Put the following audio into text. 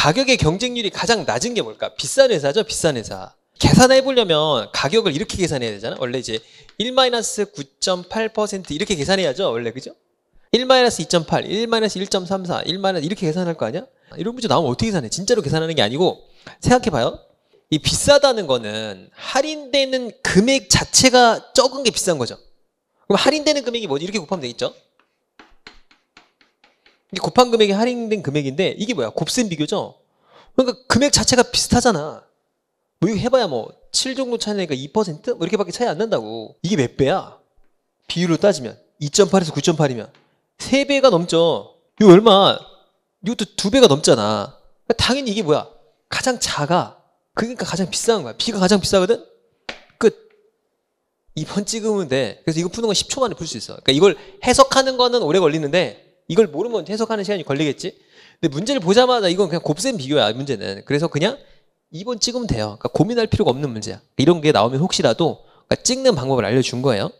가격의 경쟁률이 가장 낮은 게 뭘까? 비싼 회사죠, 비싼 회사. 계산해 보려면 가격을 이렇게 계산해야 되잖아. 원래 이제 1-9.8% 이렇게 계산해야죠. 원래 그죠? 1-2.8, 1-1.34, 1- 이렇게 계산할 거 아니야? 이런 문제 나오면 어떻게 계산해? 진짜로 계산하는 게 아니고 생각해 봐요. 이 비싸다는 거는 할인되는 금액 자체가 적은 게 비싼 거죠. 그럼 할인되는 금액이 뭐지? 이렇게 곱하면 되겠죠? 이게 곱한 금액이 할인된 금액인데 이게 뭐야? 곱셈 비교죠? 그러니까 금액 자체가 비슷하잖아. 뭐 이거 해봐야 뭐 7 정도 차이니까 2%? 뭐 이렇게밖에 차이 안 난다고. 이게 몇 배야? 비율로 따지면 2.8에서 9.8이면 3배가 넘죠. 이거 얼마? 이것도 2배가 넘잖아. 그러니까 당연히 이게 뭐야? 가장 작아. 그러니까 가장 비싼 거야. 비가 가장 비싸거든? 끝. 2번 찍으면 돼. 그래서 이거 푸는 건 10초 만에 풀 수 있어. 그러니까 이걸 해석하는 거는 오래 걸리는데 이걸 모르면 해석하는 시간이 걸리겠지. 근데 문제를 보자마자 이건 그냥 곱셈 비교야 문제는. 그래서 그냥 2번 찍으면 돼요. 그러니까 고민할 필요가 없는 문제야. 이런 게 나오면 혹시라도 그러니까 찍는 방법을 알려준 거예요.